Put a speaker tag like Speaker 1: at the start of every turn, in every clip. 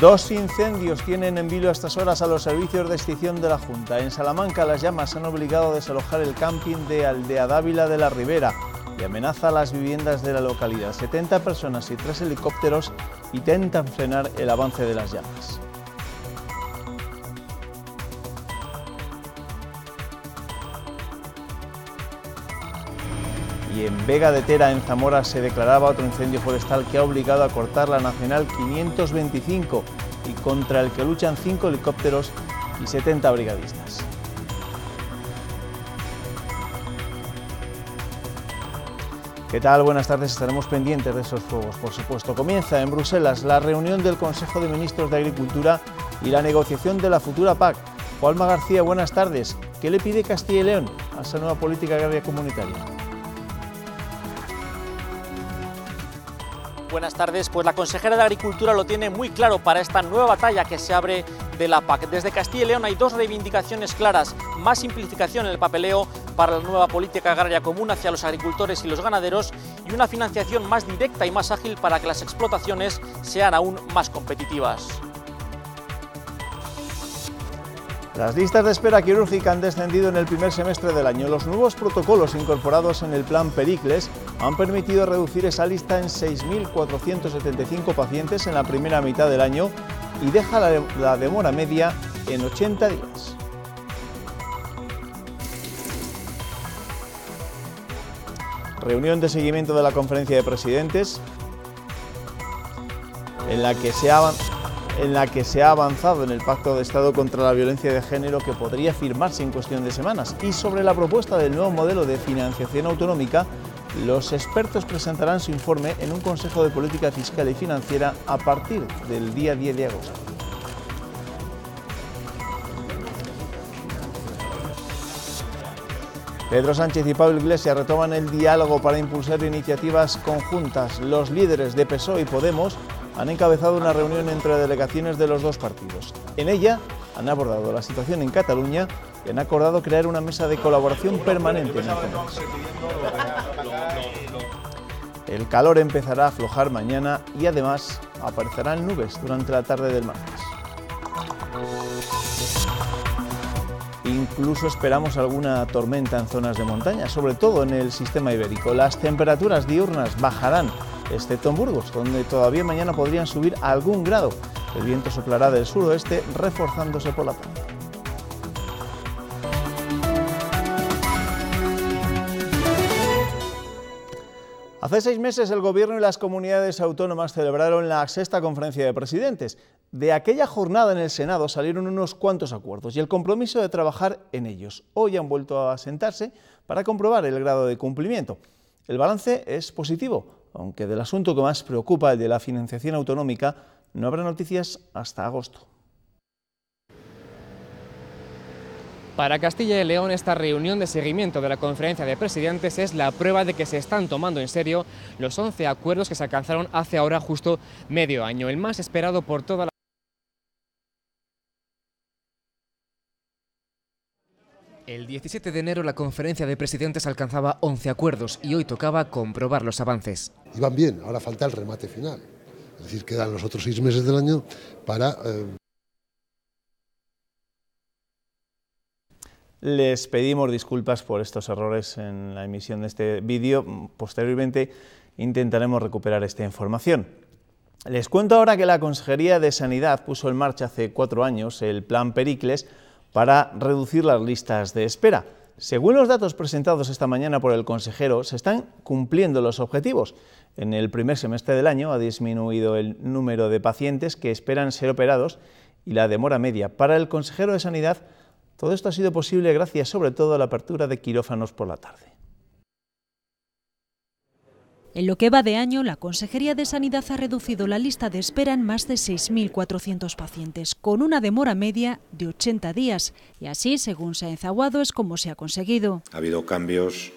Speaker 1: Dos incendios tienen en vilo a estas horas a los servicios de extinción de la Junta. En Salamanca las llamas han obligado a desalojar el camping de Aldea Dávila de la Ribera y amenaza las viviendas de la localidad. 70 personas y tres helicópteros intentan frenar el avance de las llamas. y en Vega de Tera, en Zamora, se declaraba otro incendio forestal que ha obligado a cortar la Nacional 525 y contra el que luchan cinco helicópteros y 70 brigadistas. ¿Qué tal? Buenas tardes, estaremos pendientes de esos fuegos, por supuesto. Comienza en Bruselas la reunión del Consejo de Ministros de Agricultura y la negociación de la futura PAC. Juanma García, buenas tardes. ¿Qué le pide Castilla y León a esa nueva política agraria comunitaria?
Speaker 2: Buenas tardes. Pues la consejera de Agricultura lo tiene muy claro para esta nueva batalla que se abre de la PAC. Desde Castilla y León hay dos reivindicaciones claras. Más simplificación en el papeleo para la nueva política agraria común hacia los agricultores y los ganaderos y una financiación más directa y más ágil para que las explotaciones sean aún más competitivas.
Speaker 1: Las listas de espera quirúrgica han descendido en el primer semestre del año. Los nuevos protocolos incorporados en el plan Pericles han permitido reducir esa lista en 6.475 pacientes en la primera mitad del año y deja la, demora media en 80 días. Reunión de seguimiento de la conferencia de presidentes en la que se ha en la que se ha avanzado en el Pacto de Estado contra la Violencia de Género que podría firmarse en cuestión de semanas y sobre la propuesta del nuevo modelo de financiación autonómica los expertos presentarán su informe en un Consejo de Política Fiscal y Financiera a partir del día 10 de agosto. Pedro Sánchez y Pablo Iglesias retoman el diálogo para impulsar iniciativas conjuntas. Los líderes de PSOE y Podemos han encabezado una reunión entre delegaciones de los dos partidos. En ella han abordado la situación en Cataluña y han acordado crear una mesa de colaboración permanente en el El calor empezará a aflojar mañana y además aparecerán nubes durante la tarde del martes. Incluso esperamos alguna tormenta en zonas de montaña, sobre todo en el sistema ibérico. Las temperaturas diurnas bajarán excepto este en Burgos, donde todavía mañana podrían subir algún grado. El viento soplará del suroeste, reforzándose por la tarde. Hace seis meses el Gobierno y las comunidades autónomas celebraron la sexta conferencia de presidentes. De aquella jornada en el Senado salieron unos cuantos acuerdos y el compromiso de trabajar en ellos. Hoy han vuelto a sentarse para comprobar el grado de cumplimiento. El balance es positivo aunque del asunto que más preocupa, el de la financiación autonómica, no habrá noticias hasta agosto.
Speaker 3: Para Castilla y León, esta reunión de seguimiento de la conferencia de presidentes es la prueba de que se están tomando en serio los 11 acuerdos que se alcanzaron hace ahora justo medio año, el más esperado por toda la... El 17 de enero la conferencia de presidentes alcanzaba 11 acuerdos y hoy tocaba comprobar los avances.
Speaker 4: Iban bien, ahora falta el remate final. Es decir, quedan los otros seis meses del año para... Eh,
Speaker 1: Les pedimos disculpas por estos errores en la emisión de este vídeo. Posteriormente intentaremos recuperar esta información. Les cuento ahora que la Consejería de Sanidad puso en marcha hace cuatro años el Plan Pericles para reducir las listas de espera. Según los datos presentados esta mañana por el consejero, se están cumpliendo los objetivos. En el primer semestre del año ha disminuido el número de pacientes que esperan ser operados y la demora media. Para el consejero de Sanidad, todo esto ha sido posible gracias sobre todo a la apertura de quirófanos por la tarde.
Speaker 5: En lo que va de año, la Consejería de Sanidad ha reducido la lista de espera en más de 6.400 pacientes, con una demora media de 80 días. Y así, según se ha enzaguado, es como se ha conseguido.
Speaker 6: Ha habido cambios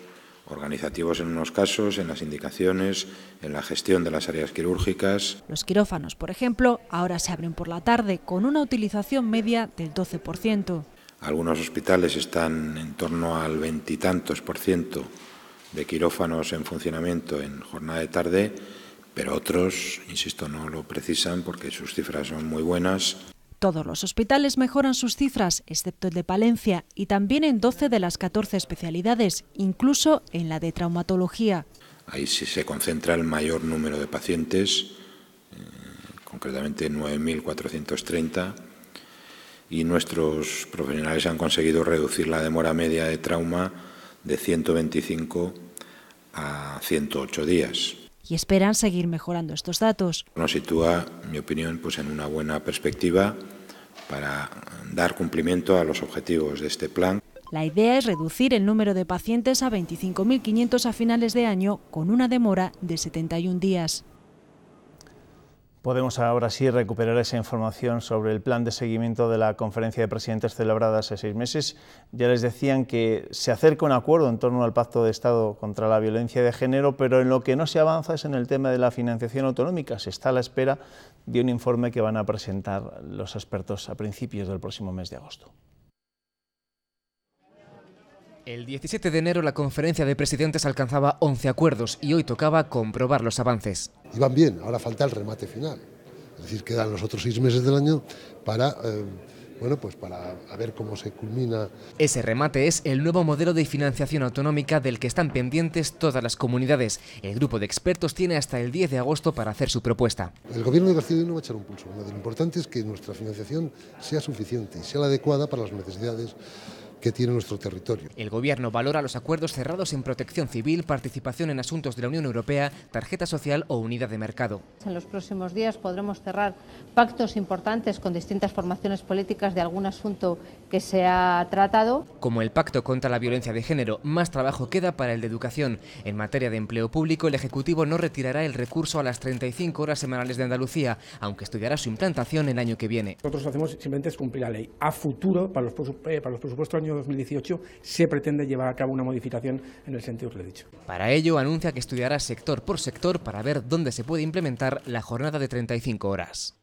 Speaker 6: organizativos en unos casos, en las indicaciones, en la gestión de las áreas quirúrgicas.
Speaker 5: Los quirófanos, por ejemplo, ahora se abren por la tarde con una utilización media del 12%.
Speaker 6: Algunos hospitales están en torno al veintitantos por ciento de quirófanos en funcionamiento en jornada de tarde, pero otros, insisto, no lo precisan porque sus cifras son muy buenas.
Speaker 5: Todos los hospitales mejoran sus cifras, excepto el de Palencia, y también en 12 de las 14 especialidades, incluso en la de traumatología.
Speaker 6: Ahí sí se concentra el mayor número de pacientes, eh, concretamente 9.430, y nuestros profesionales han conseguido reducir la demora media de trauma de 125 a 108 días.
Speaker 5: Y esperan seguir mejorando estos datos.
Speaker 6: Nos sitúa, en mi opinión, pues en una buena perspectiva para dar cumplimiento a los objetivos de este plan.
Speaker 5: La idea es reducir el número de pacientes a 25.500 a finales de año con una demora de 71 días.
Speaker 1: Podemos ahora sí recuperar esa información sobre el plan de seguimiento de la conferencia de presidentes celebrada hace seis meses. Ya les decían que se acerca un acuerdo en torno al Pacto de Estado contra la violencia de género, pero en lo que no se avanza es en el tema de la financiación autonómica. Se está a la espera de un informe que van a presentar los expertos a principios
Speaker 3: del próximo mes de agosto. El 17 de enero la conferencia de presidentes alcanzaba 11 acuerdos y hoy tocaba comprobar los avances.
Speaker 4: Iban bien, ahora falta el remate final. Es decir, quedan los otros seis meses del año para... Eh, bueno, pues para ver cómo se culmina. Ese remate es el nuevo modelo de financiación
Speaker 3: autonómica del que están pendientes todas las comunidades. El grupo de expertos tiene hasta el 10 de agosto para hacer su propuesta.
Speaker 4: El gobierno de García no va a echar un pulso. Lo importante es que nuestra financiación sea suficiente y sea la adecuada para las necesidades que tiene nuestro territorio. El Gobierno valora los
Speaker 3: acuerdos cerrados en protección civil, participación en asuntos de la Unión Europea, tarjeta social o unidad de mercado.
Speaker 7: En los próximos días podremos cerrar pactos importantes con distintas formaciones políticas de algún asunto que se ha tratado.
Speaker 3: Como el pacto contra la violencia de género, más trabajo queda para el de educación. En materia de empleo público, el Ejecutivo no retirará el recurso a las 35 horas semanales de Andalucía, aunque estudiará su implantación el año que viene. Nosotros hacemos simplemente es cumplir la ley. A futuro, para los, eh, para presupuestos año 2018 se pretende llevar a cabo una modificación en el sentido que le he dicho. Para ello, anuncia que estudiará sector por sector para ver dónde se puede implementar la jornada de 35 horas.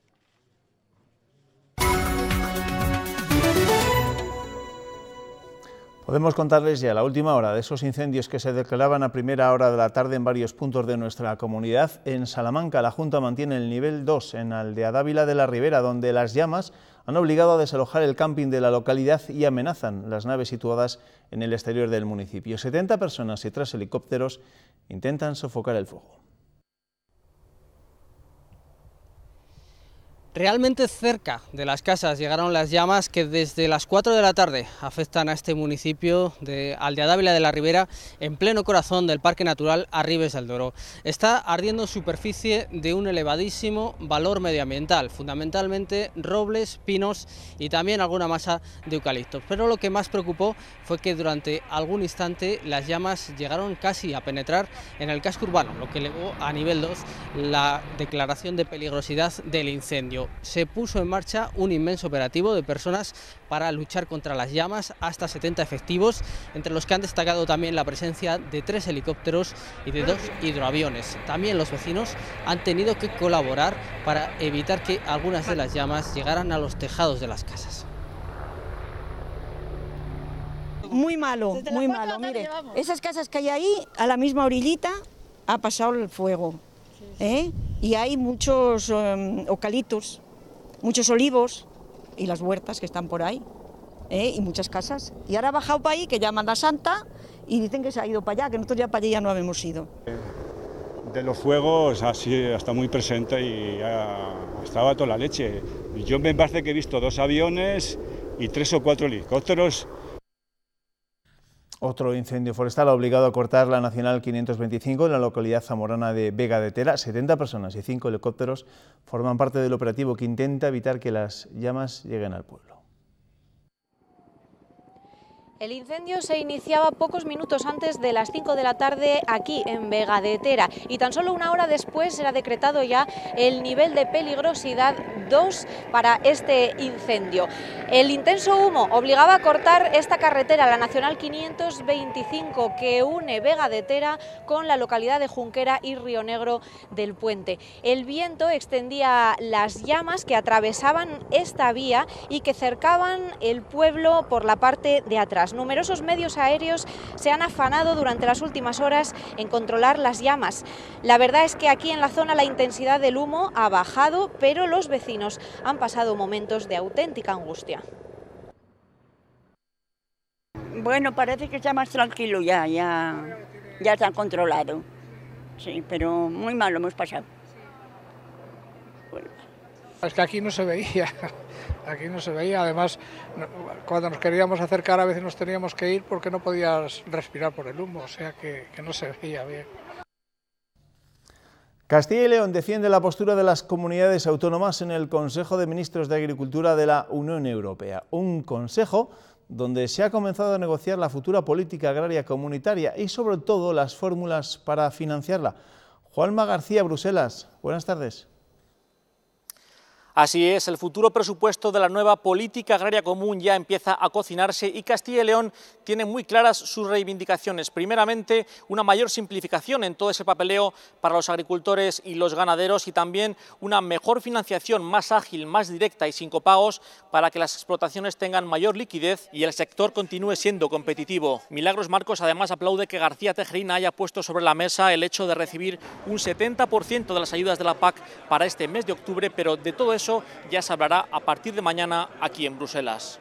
Speaker 1: Podemos contarles ya la última hora de esos incendios que se declaraban a primera hora de la tarde en varios puntos de nuestra comunidad. En Salamanca, la Junta mantiene el nivel 2 en Aldea Dávila de la Ribera, donde las llamas han obligado a desalojar el camping de la localidad y amenazan las naves situadas en el exterior del municipio. 70 personas y tres helicópteros intentan sofocar el fuego.
Speaker 8: Realmente cerca de las casas llegaron las llamas que desde las 4 de la tarde afectan a este municipio de Aldea de la Ribera, en pleno corazón del Parque Natural Arribes del Doro. Está ardiendo superficie de un elevadísimo valor medioambiental, fundamentalmente robles, pinos y también alguna masa de eucaliptos. Pero lo que más preocupó fue que durante algún instante las llamas llegaron casi a penetrar en el casco urbano, lo que elevó a nivel 2 la declaración de peligrosidad del incendio se puso en marcha un inmenso operativo de personas para luchar contra las llamas, hasta 70 efectivos, entre los que han destacado también la presencia de tres helicópteros y de dos hidroaviones. También los vecinos han tenido que colaborar para evitar que algunas de las llamas llegaran a los tejados de las casas
Speaker 5: muy malo, muy malo. Mire, esas casas que hay ahí, a la misma orillita, ha pasado el fuego. ¿eh? Y hay muchos ocalitos, em, muchos olivos y las huertas que están por ahí. ¿eh? Y muchas casas. Y ahora ha bajado para ahí, que ya manda Santa, y dicen que se ha ido para allá, que nosotros ya para allá no habíamos ido.
Speaker 9: Eh, de los fuegos así, está muy presente y estaba toda la leche. Yo me parece que he visto dos aviones y tres o cuatro helicópteros
Speaker 1: otro incendio forestal ha obligado a cortar la Nacional 525 en la localidad zamorana de Vega de Tera. 70 personas y 5 helicópteros forman parte del operativo que intenta evitar que las llamas lleguen al pueblo.
Speaker 7: El incendio se iniciaba pocos minutos antes de las 5 de la tarde aquí en Vega de Tera y tan solo una hora después era decretado ya el nivel de peligrosidad 2 para este incendio. El intenso humo obligaba a cortar esta carretera, la Nacional 525, que une Vega de Tera con la localidad de Junquera y Río Negro del Puente. El viento extendía las llamas que atravesaban esta vía y que cercaban el pueblo por la parte de atrás. Numerosos medios aéreos se han afanado durante las últimas horas en controlar las llamas. La verdad es que aquí en la zona la intensidad del humo ha bajado, pero los vecinos han pasado momentos de auténtica angustia.
Speaker 10: Bueno, parece que está más tranquilo ya, ya, ya está controlado. Sí, pero muy mal lo hemos pasado.
Speaker 4: Bueno. Es que aquí no se veía, aquí no se veía. Además, cuando nos queríamos acercar a veces nos teníamos que ir porque no podías respirar por el humo, o sea que, no se veía bien.
Speaker 1: Castilla y León defiende la postura de las comunidades autónomas en el Consejo de Ministros de Agricultura de la Unión Europea, un consejo donde se ha comenzado a negociar la futura política agraria comunitaria y sobre todo las fórmulas para financiarla. Juanma García, Bruselas, buenas tardes.
Speaker 2: Así es, el futuro presupuesto de la nueva política agraria común ya empieza a cocinarse y Castilla y León tiene muy claras sus reivindicaciones. Primeramente, una mayor simplificación en todo ese papeleo para los agricultores y los ganaderos y también una mejor financiación más ágil, más directa y sin copagos para que las explotaciones tengan mayor liquidez y el sector continúe siendo competitivo. Milagros Marcos además aplaude que García Tejerina haya puesto sobre la mesa el hecho de recibir un 70% de las ayudas de la PAC para este mes de octubre, pero de todo eso ya se hablará a partir de mañana aquí en Bruselas.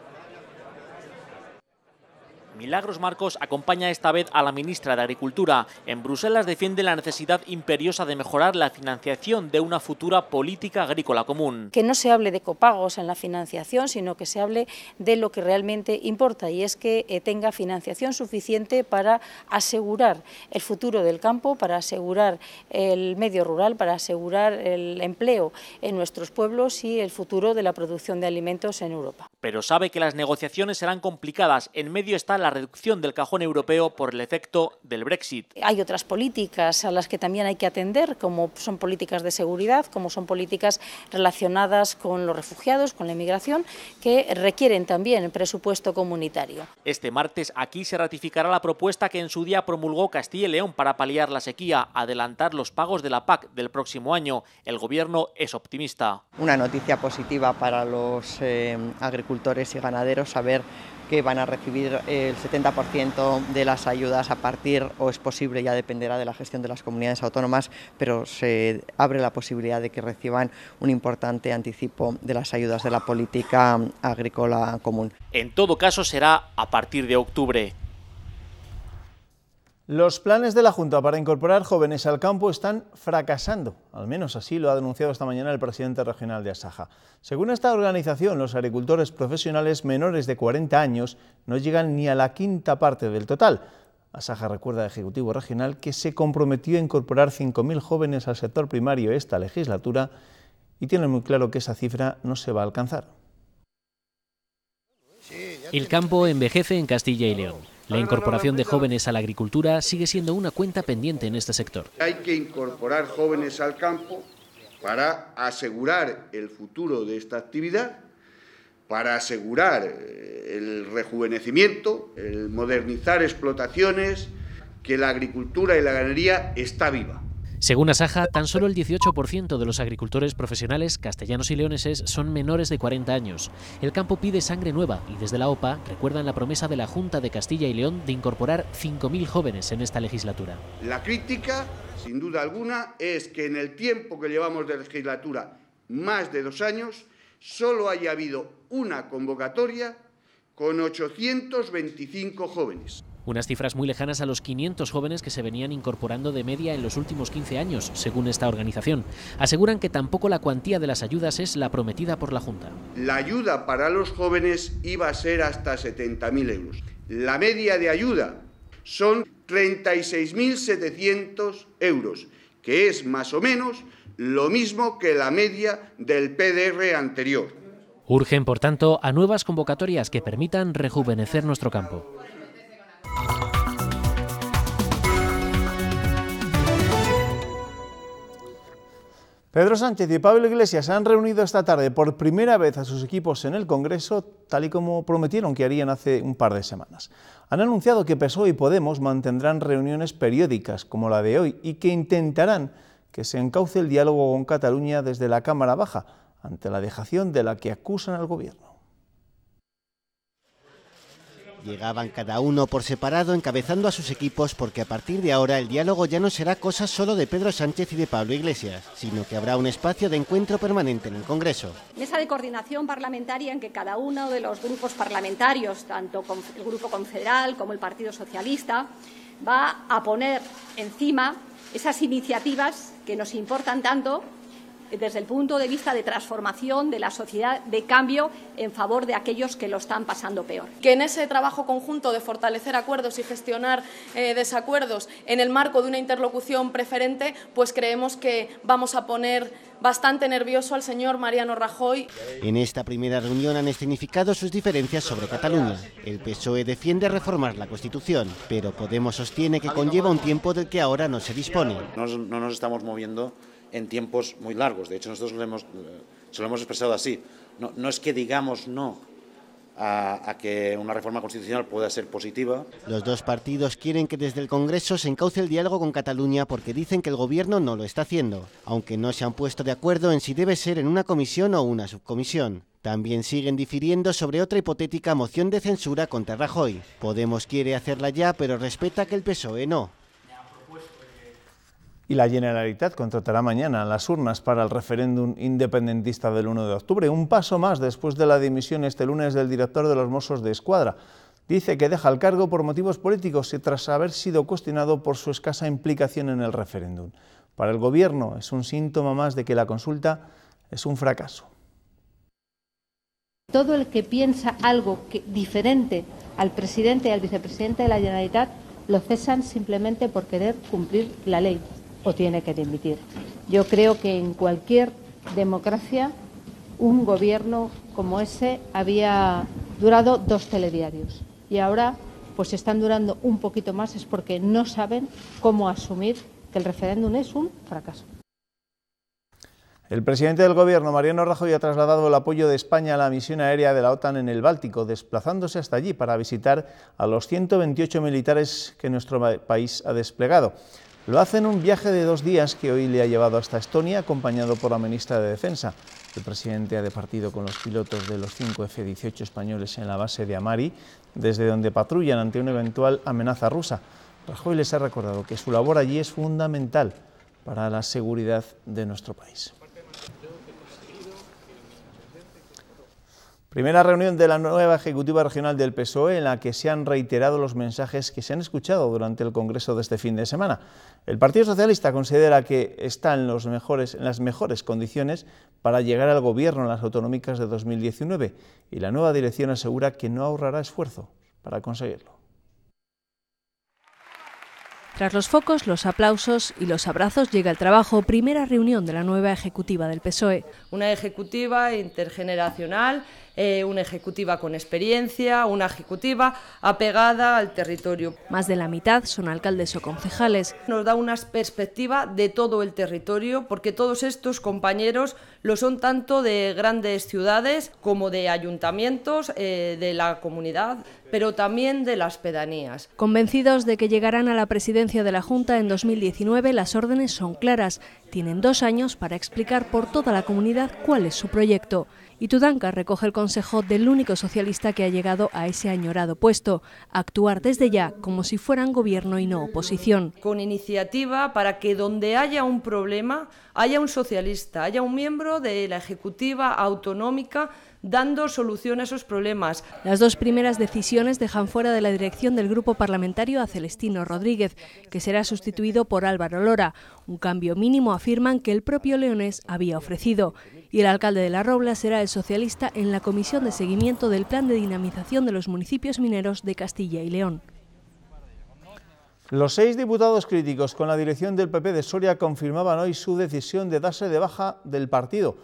Speaker 2: Milagros Marcos acompaña esta vez a la ministra de Agricultura. En Bruselas defiende la necesidad imperiosa de mejorar la financiación de una futura política agrícola común.
Speaker 5: Que no se hable de copagos en la financiación, sino que se hable de lo que realmente importa y es que eh, tenga financiación suficiente para asegurar el futuro del campo, para asegurar el medio rural, para asegurar el empleo en nuestros pueblos y el futuro de la producción de alimentos en Europa.
Speaker 2: Pero sabe que las negociaciones serán complicadas. En medio está la la reducción del cajón europeo por el efecto del Brexit.
Speaker 5: Hay otras políticas a las que también hay que atender, como son políticas de seguridad, como son políticas relacionadas con los refugiados, con la inmigración, que requieren también el presupuesto comunitario.
Speaker 2: Este martes aquí se ratificará la propuesta que en su día promulgó Castilla y León para paliar la sequía, adelantar los pagos de la PAC del próximo año. El Gobierno es optimista.
Speaker 11: Una noticia positiva para los eh, agricultores y ganaderos saber que van a recibir el 70% de las ayudas a partir, o es posible, ya dependerá de la gestión de las comunidades autónomas, pero se abre la posibilidad de que reciban un importante anticipo de las ayudas de la política
Speaker 2: agrícola común. En todo caso, será a partir de octubre.
Speaker 1: Los planes de la Junta para incorporar jóvenes al campo están fracasando, al menos así lo ha denunciado esta mañana el presidente regional de Asaja. Según esta organización, los agricultores profesionales menores de 40 años no llegan ni a la quinta parte del total. Asaja recuerda al Ejecutivo Regional que se comprometió a incorporar 5.000 jóvenes al sector primario esta
Speaker 4: legislatura
Speaker 1: y tiene muy claro que esa cifra no se va a alcanzar.
Speaker 4: El campo envejece en Castilla y León. La ah, incorporación de jóvenes a la agricultura sigue siendo una cuenta pendiente en este sector.
Speaker 9: Hay que incorporar jóvenes al campo para asegurar el futuro de esta actividad, para asegurar eh, el rejuvenecimiento, el modernizar explotaciones, que la agricultura y la ganadería está viva.
Speaker 4: Según Asaja, tan solo el 18% de los agricultores profesionales castellanos y leoneses son menores de 40 años. El campo pide sangre nueva y desde la OPA recuerdan la promesa de la Junta de Castilla y León de incorporar 5.000 jóvenes en esta legislatura.
Speaker 9: La crítica, sin duda alguna, es que en el tiempo que llevamos de legislatura, más de dos años, solo haya habido una convocatoria con 825 jóvenes
Speaker 4: unas cifras muy lejanas a los 500 jóvenes que se venían incorporando de media en los últimos 15 años, según esta organización. Aseguran que tampoco la cuantía de las ayudas es la prometida por la Junta.
Speaker 9: La ayuda para los jóvenes iba a ser hasta 70.000 euros. La media de ayuda son 36.700 euros, que es más o menos lo mismo que la media del PDR anterior.
Speaker 4: Urgen, por tanto, a nuevas convocatorias que permitan rejuvenecer nuestro campo.
Speaker 1: Pedro Sánchez y Pablo Iglesias han reunido esta tarde por primera vez a sus equipos en el Congreso, tal y como prometieron que harían hace un par de semanas. Han anunciado que PSOE y Podemos mantendrán reuniones periódicas, como la de hoy, y que intentarán que se encauce el diálogo con Cataluña desde la Cámara Baja, ante la dejación de la que acusan al Gobierno.
Speaker 8: Llegaban cada uno por separado encabezando a sus equipos porque a partir de ahora el diálogo ya no será cosa solo de Pedro Sánchez y de Pablo Iglesias, sino que habrá un espacio de encuentro permanente en el Congreso.
Speaker 11: Mesa de coordinación parlamentaria en que cada uno de los grupos parlamentarios, tanto el Grupo Confederal como el Partido Socialista,
Speaker 7: va a poner encima esas iniciativas que nos importan tanto
Speaker 11: desde el punto de vista de transformación de la sociedad, de cambio en favor de aquellos que lo están pasando peor. Que en ese trabajo conjunto de fortalecer acuerdos y gestionar eh, desacuerdos en el marco de una interlocución preferente, pues creemos que vamos a poner bastante nervioso al señor Mariano Rajoy.
Speaker 8: En esta primera reunión han escenificado sus diferencias sobre Cataluña. El PSOE defiende reformar la Constitución, pero Podemos sostiene que conlleva un tiempo del que ahora no se dispone.
Speaker 6: no nos estamos moviendo en tiempos muy largos. De hecho, nosotros lo hemos, se lo hemos expresado así. No, es que digamos no a, a, que una reforma constitucional pueda ser positiva.
Speaker 8: Los dos partidos quieren que desde el Congreso se encauce el diálogo con Cataluña porque dicen que el Gobierno no lo está haciendo, aunque no se han puesto de acuerdo en si debe ser en una comisión o una subcomisión. También siguen difiriendo sobre otra hipotética moción de censura contra Rajoy. Podemos quiere hacerla ya, pero respeta que el PSOE no. Y la Generalitat contratará mañana las urnas
Speaker 1: para el referéndum independentista del 1 de octubre, un paso más después de la dimisión este lunes del director de los Mossos de Escuadra. Dice que deja el cargo por motivos políticos y tras haber sido cuestionado por su escasa implicación en el referéndum. Para el gobierno es un síntoma más de que la consulta es un fracaso.
Speaker 7: Todo el que piensa algo diferente al presidente y al vicepresidente de la Generalitat lo cesan simplemente por querer cumplir la ley o tiene que dimitir. Yo creo que en cualquier democracia un gobierno como ese había durado dos telediarios y ahora pues están durando un poquito más es porque no saben cómo asumir que el referéndum es un fracaso.
Speaker 1: El presidente del Gobierno, Mariano Rajoy, ha trasladado el apoyo de España a la misión aérea de la OTAN en el Báltico, desplazándose hasta allí para visitar a los 128 militares que nuestro país ha desplegado. Lo hace en un viaje de dos días que hoy le ha llevado hasta Estonia, acompañado por la ministra de Defensa. El presidente ha departido con los pilotos de los 5 F-18 españoles en la base de Amari, desde donde patrullan ante una eventual amenaza rusa. Rajoy les ha recordado que su labor allí es fundamental para la seguridad de nuestro país. Primera reunión de la nueva Ejecutiva Regional del PSOE en la que se han reiterado los mensajes que se han escuchado durante el Congreso de este fin de semana. El Partido Socialista considera que está en, los mejores, en las mejores condiciones para llegar al gobierno en las autonómicas de 2019 y la nueva dirección asegura que no ahorrará esfuerzo para conseguirlo.
Speaker 11: Tras los focos, los aplausos y los abrazos llega el trabajo, primera reunión de la nueva ejecutiva del PSOE. Una ejecutiva intergeneracional eh, una ejecutiva con experiencia, una ejecutiva apegada al territorio. Más de la mitad son alcaldes o concejales. Nos da una perspectiva de todo el territorio porque todos estos compañeros lo son tanto de grandes ciudades como de ayuntamientos, eh, de la comunidad, pero también de las pedanías. Convencidos de que llegarán a la presidencia de la Junta en 2019, las órdenes son claras. Tienen dos años para explicar por toda la comunidad cuál es su proyecto. Y Tudanca recoge el consejo del único socialista que ha llegado a ese añorado puesto, actuar desde ya como si fueran gobierno y no oposición. Con iniciativa para que donde haya un problema haya un socialista, haya un miembro de la Ejecutiva Autonómica dando solución a esos problemas. Las dos primeras decisiones dejan fuera de la dirección del grupo parlamentario a Celestino Rodríguez, que será sustituido por Álvaro Lora, un cambio mínimo afirman que el propio Leones había ofrecido y el alcalde de La Robla será el socialista en la comisión de seguimiento del plan de dinamización de los municipios mineros de Castilla y León.
Speaker 1: Los seis diputados críticos con la dirección del PP de Soria confirmaban hoy su decisión de darse de baja del partido.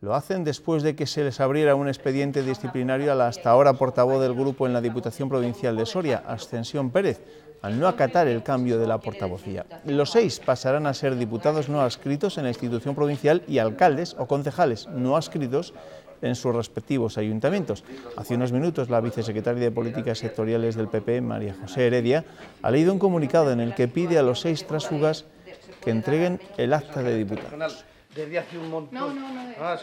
Speaker 1: Lo hacen después de que se les abriera un expediente disciplinario a la hasta ahora portavoz del grupo en la Diputación Provincial de Soria, Ascensión Pérez, al no acatar el cambio de la portavocía. Los seis pasarán a ser diputados no adscritos en la institución provincial y alcaldes o concejales no adscritos en sus respectivos ayuntamientos. Hace unos minutos, la vicesecretaria de Políticas Sectoriales del PP, María José Heredia, ha leído un comunicado en el que pide a los seis trasugas que entreguen el acta de diputados.
Speaker 12: Desde hace un montón. Ah,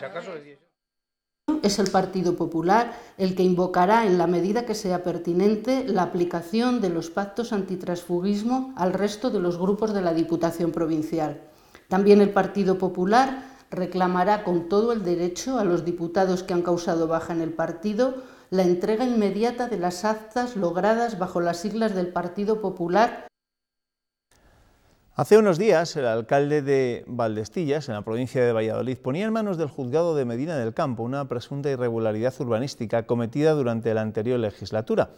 Speaker 1: es el Partido Popular el que
Speaker 10: invocará en la medida que sea pertinente la aplicación de los pactos antitransfugismo al resto de los grupos de la Diputación Provincial. También el Partido Popular reclamará con todo el derecho a los diputados que han causado baja en el partido la entrega inmediata de las actas logradas bajo las siglas del Partido Popular
Speaker 1: Hace unos días, el alcalde de Valdestillas, en la provincia de Valladolid, ponía en manos del juzgado de Medina del Campo una presunta irregularidad urbanística cometida durante la anterior legislatura.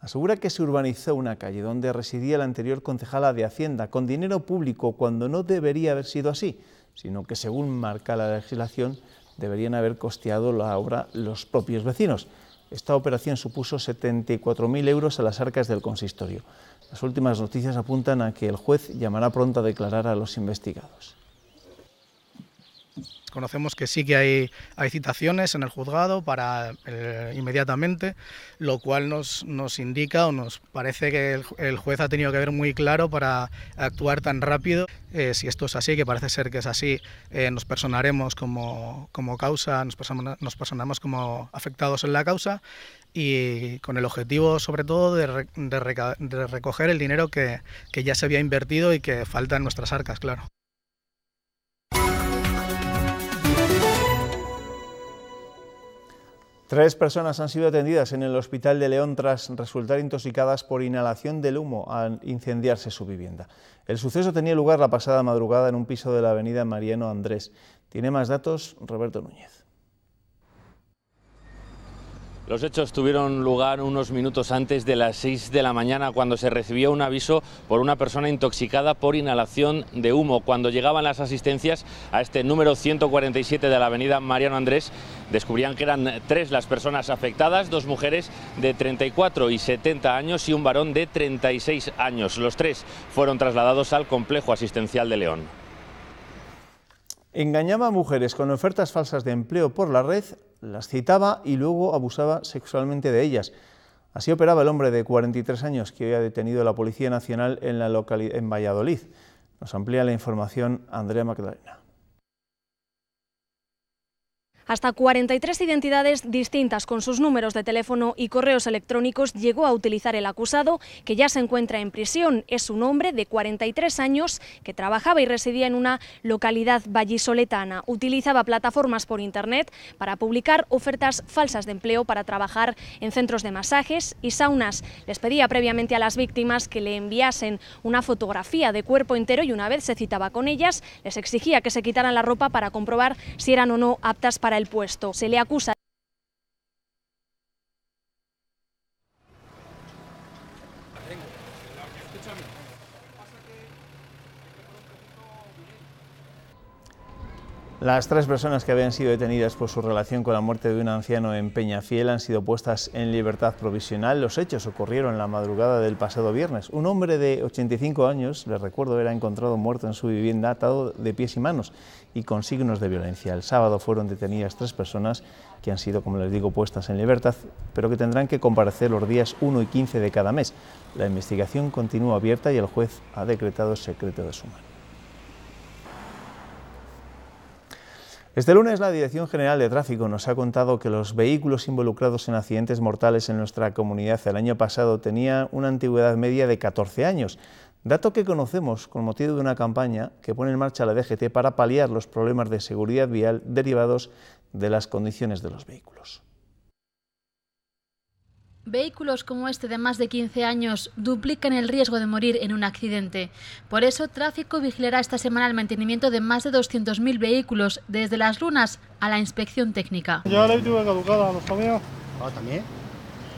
Speaker 1: Asegura que se urbanizó una calle donde residía la anterior concejala de Hacienda con dinero público cuando no debería haber sido así, sino que según marca la legislación deberían haber costeado la obra los propios vecinos. Esta operación supuso 74.000 euros a las arcas del consistorio. Las últimas noticias apuntan a que el juez llamará pronto a declarar a los investigados.
Speaker 4: Conocemos que sí que hay, hay citaciones en el juzgado para eh, inmediatamente, lo cual nos, indica o nos parece que el, juez ha tenido que ver muy claro para actuar tan rápido. Eh, si esto es así, que parece ser que es así, eh, nos personaremos como, como causa, nos, nos personamos como afectados en la causa y con el objetivo sobre todo de, recoger el dinero que, que ya se había invertido y que falta en nuestras arcas, claro. Tres personas han sido
Speaker 1: atendidas en el Hospital de León tras resultar intoxicadas por inhalación del humo al incendiarse su vivienda. El suceso tenía lugar la pasada madrugada en un piso de la avenida Mariano Andrés. Tiene más datos Roberto Núñez.
Speaker 2: Los hechos tuvieron lugar unos minutos antes de las 6 de la mañana cuando se recibió un aviso por una persona intoxicada por inhalación de humo. Cuando llegaban las asistencias a este número 147 de la avenida Mariano Andrés, descubrían que eran tres las personas afectadas, dos mujeres de 34 y 70 años y un varón de 36 años. Los tres fueron trasladados al complejo asistencial de León.
Speaker 1: Engañaba a mujeres con ofertas falsas de empleo por la red las citaba y luego abusaba sexualmente de ellas. Así operaba el hombre de 43 años que había detenido la Policía Nacional en, la en Valladolid. Nos amplía la información Andrea Magdalena.
Speaker 11: Hasta 43 identidades distintas con sus números de teléfono y correos electrónicos llegó a utilizar el acusado, que ya se encuentra en prisión. Es un hombre de 43 años que trabajaba y residía en una localidad vallisoletana. Utilizaba plataformas por Internet para publicar ofertas falsas de empleo para trabajar en centros de masajes y saunas. Les pedía previamente a las víctimas que le enviasen una fotografía de cuerpo entero y una vez se citaba con ellas, les exigía que se quitaran la ropa para comprobar si eran o no aptas para el puesto. Se le acusa
Speaker 1: Las tres personas que habían sido detenidas por su relación con la muerte de un anciano en Peñafiel han sido puestas en libertad provisional. Los hechos ocurrieron la madrugada del pasado viernes. Un hombre de 85 años, les recuerdo, era encontrado muerto en su vivienda atado de pies y manos y con signos de violencia. El sábado fueron detenidas tres personas que han sido, como les digo, puestas en libertad, pero que tendrán que comparecer los días 1 y 15 de cada mes. La investigación continúa abierta y el juez ha decretado secreto de su mano. Este lunes la Dirección General de Tráfico nos ha contado que los vehículos involucrados en accidentes mortales en nuestra comunidad el año pasado tenían una antigüedad media de 14 años, dato que conocemos con motivo de una campaña que pone en marcha la DGT para paliar los problemas de seguridad vial derivados de las condiciones de los vehículos.
Speaker 10: Vehículos como este de más de 15 años duplican el riesgo de morir en un accidente. Por eso, Tráfico vigilará esta semana el mantenimiento de más de 200.000 vehículos, desde las lunas a la inspección técnica. Ya la
Speaker 8: ITV caducada, los familia. Ah, también.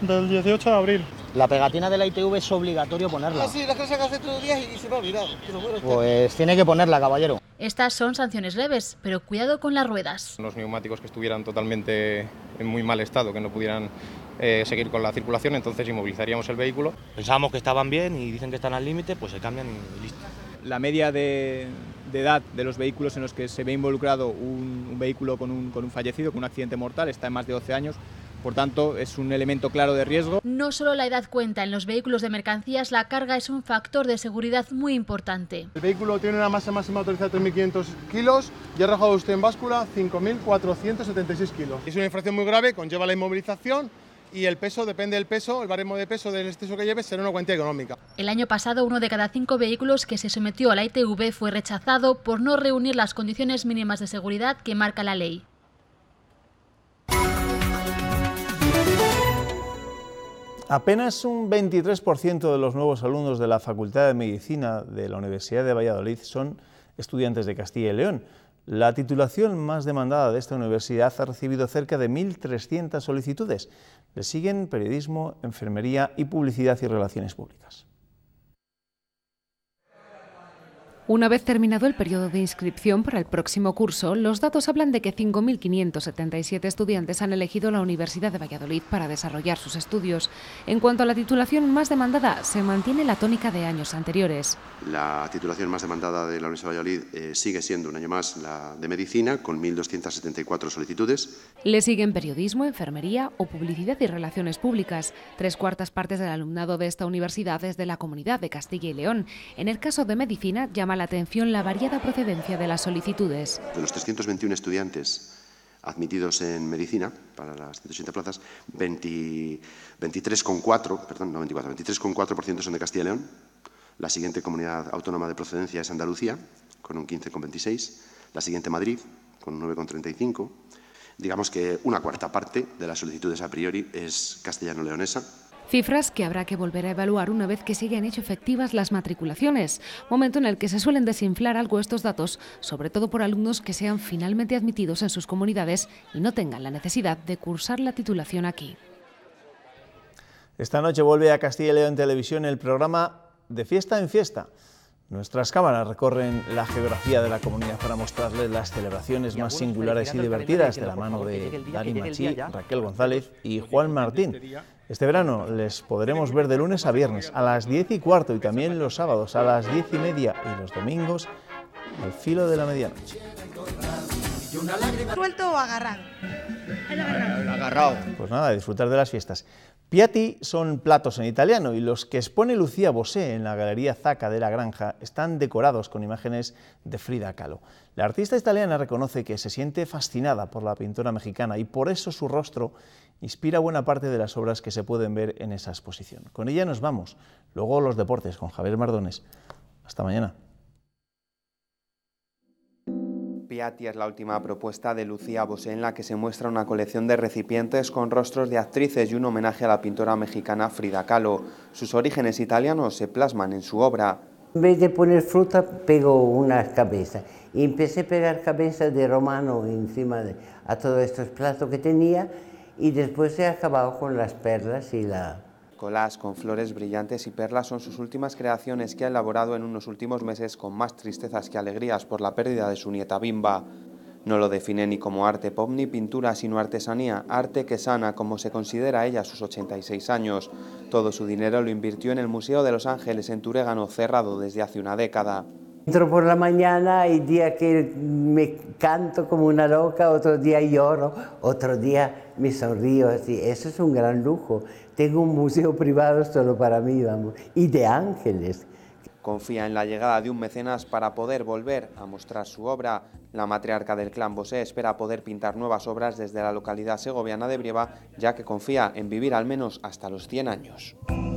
Speaker 8: Del 18 de abril. La pegatina de la ITV es obligatorio ponerla. Ah, sí, la que hace todos
Speaker 10: los días y se va a olvidar.
Speaker 8: Pues tiene que ponerla, caballero.
Speaker 10: Estas son sanciones leves, pero cuidado con las ruedas.
Speaker 12: Los neumáticos que estuvieran totalmente en muy mal estado, que no pudieran eh, seguir con la circulación, entonces inmovilizaríamos el vehículo. Pensábamos que estaban bien y dicen que están al límite, pues se cambian y listo.
Speaker 1: La media de, edad de los vehículos en los que se ve involucrado un, vehículo con un, fallecido, con un accidente mortal, está en más de 12 años, por tanto, es un elemento claro de riesgo.
Speaker 10: No solo la edad cuenta, en los vehículos de mercancías la carga es un factor de seguridad muy importante.
Speaker 2: El vehículo tiene una masa máxima autorizada de 3.500 kilos y ha rajado usted en báscula 5.476 kilos. Es una infracción muy grave, conlleva la inmovilización y el peso, depende del peso, el baremo de peso del exceso que lleve será una cuenta económica.
Speaker 10: El año pasado, uno de cada cinco vehículos que se sometió a la ITV fue rechazado por no reunir las condiciones mínimas de seguridad que marca la ley.
Speaker 1: Apenas un 23% de los nuevos alumnos de la Facultad de Medicina de la Universidad de Valladolid son estudiantes de Castilla y León. La titulación más demandada de esta universidad ha recibido cerca de 1.300 solicitudes. Le siguen periodismo, enfermería y publicidad y relaciones públicas.
Speaker 7: Una vez terminado el periodo de inscripción para el próximo curso, los datos hablan de que 5.577 estudiantes han elegido la Universidad de Valladolid para desarrollar sus estudios. En cuanto a la titulación más demandada, se mantiene la tónica de años anteriores.
Speaker 12: La titulación más demandada de la Universidad de Valladolid eh, sigue siendo un año más la de Medicina, con 1.274 solicitudes.
Speaker 7: Le siguen periodismo, enfermería o publicidad y relaciones públicas. Tres cuartas partes del alumnado de esta universidad es de la comunidad de Castilla y León. En el caso de Medicina, llama la atención la variada procedencia de las solicitudes.
Speaker 12: De los 321 estudiantes admitidos en medicina para las 180 plazas, 23,4, perdón, no 24, 23,4% son de Castilla y León. La siguiente comunidad autónoma de procedencia es Andalucía, con un 15,26. La siguiente Madrid, con un 9,35. Digamos que una cuarta parte de las solicitudes a priori es castellano-leonesa,
Speaker 7: Cifras que habrá que volver a evaluar una vez que siguen hayan hecho efectivas las matriculaciones, momento en el que se suelen desinflar algo estos datos, sobre todo por alumnos que sean finalmente admitidos en sus comunidades y no tengan la necesidad de cursar la titulación aquí.
Speaker 1: Esta noche vuelve a Castilla y León Televisión el programa De Fiesta en Fiesta. Nuestras cámaras recorren la geografía de la comunidad para mostrarles las celebraciones más singulares y divertidas de la mano de Dani Machi, Raquel González y Juan Martín. Este verano les podremos ver de lunes a viernes a las 10 y cuarto y también los sábados a las 10 y media y los domingos al filo de la medianoche. Suelto o pues nada, disfrutar de las fiestas. Piatti son platos en italiano y los que expone Lucía Bosé en la Galería Zaca de la Granja están decorados con imágenes de Frida Kahlo. La artista italiana reconoce que se siente fascinada por la pintura mexicana y por eso su rostro inspira buena parte de las obras que se pueden ver en esa exposición. Con ella nos vamos. Luego los deportes con Javier Mardones. Hasta mañana.
Speaker 12: Piatti es la última propuesta de Lucía Bosé en la que se muestra una colección de recipientes con rostros de actrices y un homenaje a la pintora mexicana Frida Kahlo. Sus orígenes italianos se plasman en su obra.
Speaker 8: En vez de poner fruta, pego unas cabezas. empecé a pegar cabezas de romano encima de, a todos estos platos que tenía y después he acabado con las perlas y la,
Speaker 12: Colás con flores brillantes y perlas son sus últimas creaciones que ha elaborado en unos últimos meses con más tristezas que alegrías por la pérdida de su nieta Bimba. No lo define ni como arte pop ni pintura, sino artesanía, arte que sana como se considera ella a sus 86 años. Todo su dinero lo invirtió en el Museo de Los Ángeles en Turégano, cerrado desde hace una década.
Speaker 8: Entro por la mañana, y día que me canto como una loca, otro día lloro, otro día me sonrío. Así. Eso es un gran lujo. Tengo un museo privado solo para mí, vamos, y de ángeles.
Speaker 12: Confía en la llegada de un mecenas para poder volver a mostrar su obra. La matriarca del clan Bosé espera poder pintar nuevas obras desde la localidad segoviana de Brieva, ya que confía en vivir al menos hasta los 100 años.